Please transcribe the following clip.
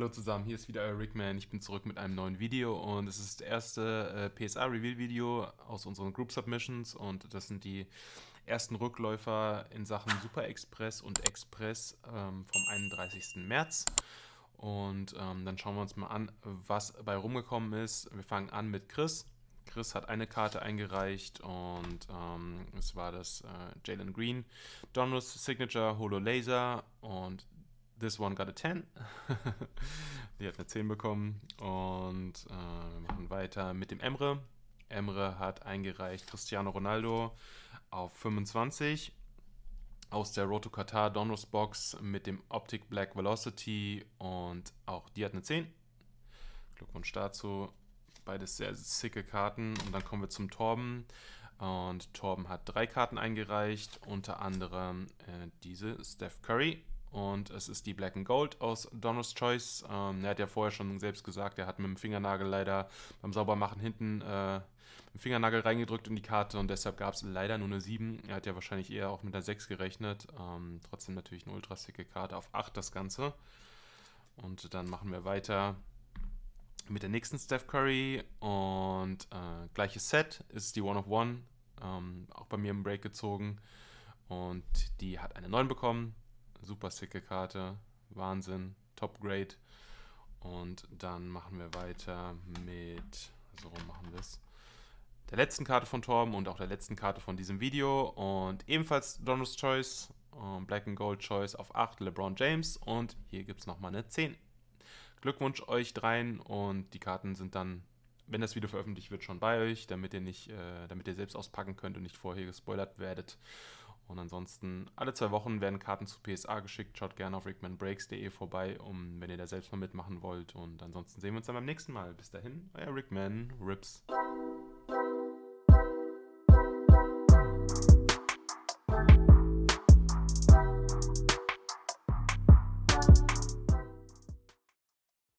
Hallo zusammen, hier ist wieder euer Rickman. Ich bin zurück mit einem neuen Video und es ist das erste äh, PSA Reveal Video aus unseren Group Submissions und das sind die ersten Rückläufer in Sachen Super Express und Express ähm, vom 31. März. Und ähm, dann schauen wir uns mal an, was bei rumgekommen ist. Wir fangen an mit Chris. Chris hat eine Karte eingereicht und ähm, es war das äh, Jalen Green Donruss Signature Holo Laser und This one got a 10. Die hat eine 10 bekommen. Und äh, wir machen weiter mit dem Emre. Emre hat eingereicht Cristiano Ronaldo auf 25 aus der Roto Qatar Donruss Box mit dem Optic Black Velocity und auch die hat eine 10. Glückwunsch dazu. Beides sehr sicke Karten. Und dann kommen wir zum Torben. Und Torben hat drei Karten eingereicht, unter anderem äh, diese Steph Curry und es ist die Black and Gold aus Donner's Choice. Ähm, er hat ja vorher schon selbst gesagt, er hat mit dem Fingernagel leider beim Saubermachen hinten äh, den Fingernagel reingedrückt in die Karte und deshalb gab es leider nur eine 7. Er hat ja wahrscheinlich eher auch mit einer 6 gerechnet. Ähm, trotzdem natürlich eine ultra sicke Karte auf 8 das Ganze. Und dann machen wir weiter mit der nächsten Steph Curry und äh, gleiches Set ist die One of One. Ähm, auch bei mir im Break gezogen und die hat eine 9 bekommen super sicke Karte. Wahnsinn. Top Grade. Und dann machen wir weiter mit. So rum machen wir es der letzten Karte von Torben und auch der letzten Karte von diesem Video. Und ebenfalls Donald's Choice, äh, Black and Gold Choice auf 8, LeBron James. Und hier gibt es nochmal eine 10. Glückwunsch euch dreien und die Karten sind dann, wenn das Video veröffentlicht wird, schon bei euch, damit ihr nicht, äh, damit ihr selbst auspacken könnt und nicht vorher gespoilert werdet. Und ansonsten, alle zwei Wochen werden Karten zu PSA geschickt. Schaut gerne auf rickmanbreaks.de vorbei, um, wenn ihr da selbst mal mitmachen wollt. Und ansonsten sehen wir uns dann beim nächsten Mal. Bis dahin, euer Rickman. Rips.